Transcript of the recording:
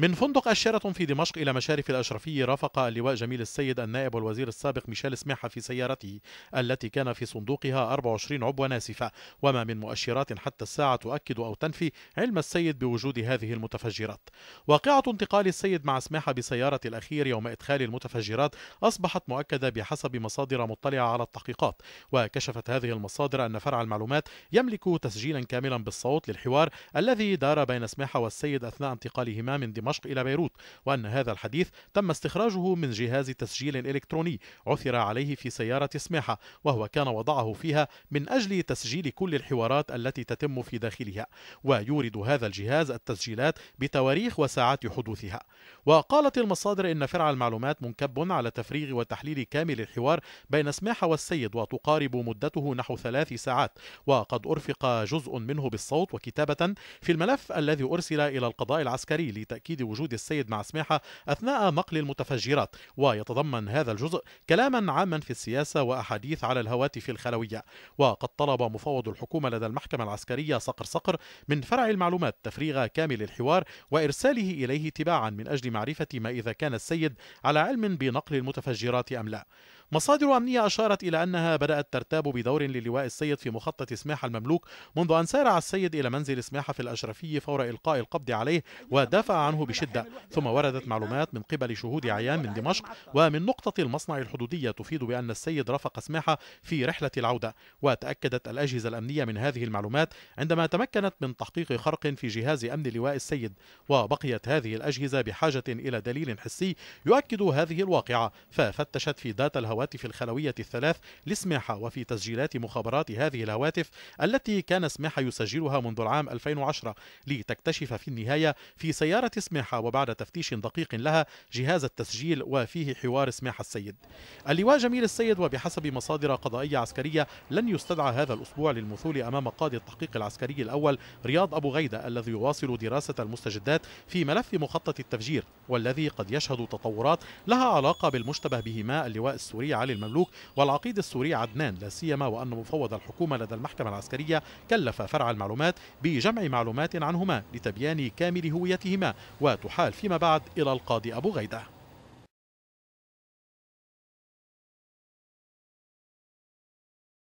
من فندق الشيراتون في دمشق إلى مشارف الأشرفي رافق اللواء جميل السيد النائب والوزير السابق ميشيل سماحة في سيارته التي كان في صندوقها 24 عبوة ناسفة وما من مؤشرات حتى الساعة تؤكد أو تنفي علم السيد بوجود هذه المتفجرات واقعة انتقال السيد مع سماحة بسيارة الأخير يوم إدخال المتفجرات أصبحت مؤكدة بحسب مصادر مطلعة على التحقيقات وكشفت هذه المصادر أن فرع المعلومات يملك تسجيلا كاملا بالصوت للحوار الذي دار بين سماحة والسيد أثناء انتقالهما من دمشق دمشق إلى بيروت وأن هذا الحديث تم استخراجه من جهاز تسجيل إلكتروني عثر عليه في سيارة سماحة وهو كان وضعه فيها من أجل تسجيل كل الحوارات التي تتم في داخلها ويورد هذا الجهاز التسجيلات بتواريخ وساعات حدوثها وقالت المصادر إن فرع المعلومات منكب على تفريغ وتحليل كامل الحوار بين سماحة والسيد وتقارب مدته نحو ثلاث ساعات وقد أرفق جزء منه بالصوت وكتابة في الملف الذي أرسل إلى القضاء العسكري لتأكيد تأكيد وجود السيد مع سماحة أثناء مقل المتفجرات ويتضمن هذا الجزء كلاما عاما في السياسة وأحاديث على الهواتف الخلوية وقد طلب مفوض الحكومة لدى المحكمة العسكرية صقر صقر من فرع المعلومات تفريغ كامل الحوار وإرساله إليه تباعا من أجل معرفة ما إذا كان السيد على علم بنقل المتفجرات أم لا مصادر أمنية أشارت إلى أنها بدأت ترتاب بدور للواء السيد في مخطط سماحة المملوك منذ أن سارع السيد إلى منزل سماحة في الأشرفية فور إلقاء القبض عليه ودافع عنه بشدة ثم وردت معلومات من قبل شهود عيان من دمشق ومن نقطة المصنع الحدودية تفيد بأن السيد رافق سماحة في رحلة العودة وتأكدت الأجهزة الأمنية من هذه المعلومات عندما تمكنت من تحقيق خرق في جهاز أمن لواء السيد وبقيت هذه الأجهزة بحاجة إلى دليل حسي يؤكد هذه الواقعة ففتشت في داتا الهواء الهواتف الخلوية الثلاث لسماحة وفي تسجيلات مخابرات هذه الهواتف التي كان سماحة يسجلها منذ العام 2010 لتكتشف في النهاية في سيارة سماحة وبعد تفتيش دقيق لها جهاز التسجيل وفيه حوار سماحة السيد اللواء جميل السيد وبحسب مصادر قضائية عسكرية لن يستدعى هذا الأسبوع للمثول أمام قاضي التحقيق العسكري الأول رياض أبو غيدة الذي يواصل دراسة المستجدات في ملف مخطط التفجير والذي قد يشهد تطورات لها علاقة بالمشتبه بهما اللواء السوري السوري علي المملوك والعقيد السوري عدنان لا سيما وأن مفوض الحكومة لدى المحكمة العسكرية كلف فرع المعلومات بجمع معلومات عنهما لتبيان كامل هويتهما وتحال فيما بعد إلى القاضي أبو غيده